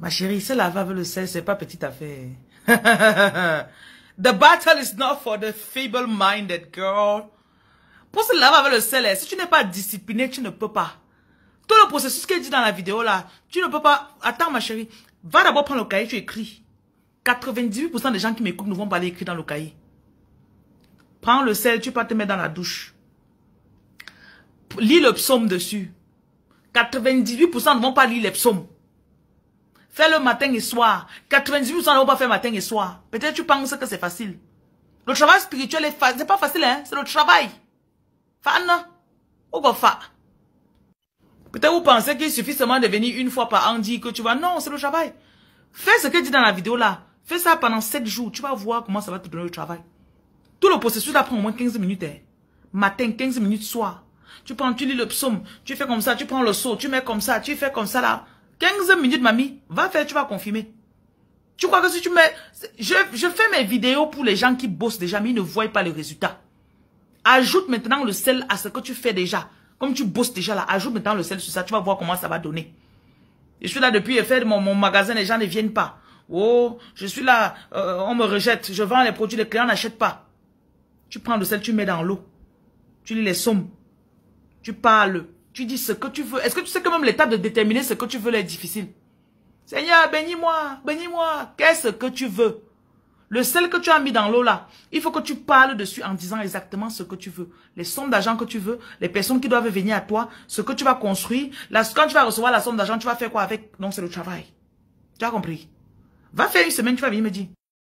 Ma chérie, c'est la avec le sel, c'est pas petite affaire. the battle is not for the feeble-minded girl. Pour se laver avec le sel, si tu n'es pas discipliné, tu ne peux pas. Tout le processus qu'elle dit dans la vidéo là, tu ne peux pas. Attends ma chérie, va d'abord prendre le cahier, tu écris. 98% des gens qui m'écoutent ne vont pas aller dans le cahier. Prends le sel, tu peux te mettre dans la douche. Lis le psaume dessus. 98% ne vont pas lire les psaumes. Fais le matin et soir. 98% n'ont pas fait matin et soir. Peut-être tu penses que c'est facile. Le travail spirituel est facile. C'est pas facile, hein. C'est le travail. Fana. Hein. Ou fa. Peut-être vous pensez qu'il suffit seulement de venir une fois par an dire que tu vas. Non, c'est le travail. Fais ce que dit dans la vidéo là. Fais ça pendant 7 jours. Tu vas voir comment ça va te donner le travail. Tout le processus là prend au moins 15 minutes. Hein. Matin, 15 minutes, soir. Tu prends, tu lis le psaume, tu fais comme ça, tu prends le saut, tu mets comme ça, tu fais comme ça là. 15 minutes, mamie. Va faire, tu vas confirmer. Tu crois que si tu mets... Je, fais mes vidéos pour les gens qui bossent déjà, mais ils ne voient pas les résultats. Ajoute maintenant le sel à ce que tu fais déjà. Comme tu bosses déjà là, ajoute maintenant le sel sur ça. Tu vas voir comment ça va donner. Je suis là depuis, fait mon, mon magasin, les gens ne viennent pas. Oh, je suis là, euh, on me rejette. Je vends les produits, les clients n'achètent pas. Tu prends le sel, tu mets dans l'eau. Tu lis les sommes. Tu parles. Tu dis ce que tu veux. Est-ce que tu sais que même l'étape de déterminer ce que tu veux est difficile Seigneur, bénis-moi, bénis-moi. Qu'est-ce que tu veux Le sel que tu as mis dans l'eau là, il faut que tu parles dessus en disant exactement ce que tu veux. Les sommes d'argent que tu veux, les personnes qui doivent venir à toi, ce que tu vas construire. quand tu vas recevoir la somme d'argent, tu vas faire quoi avec Non, c'est le travail. Tu as compris Va faire une semaine, tu vas venir me dire.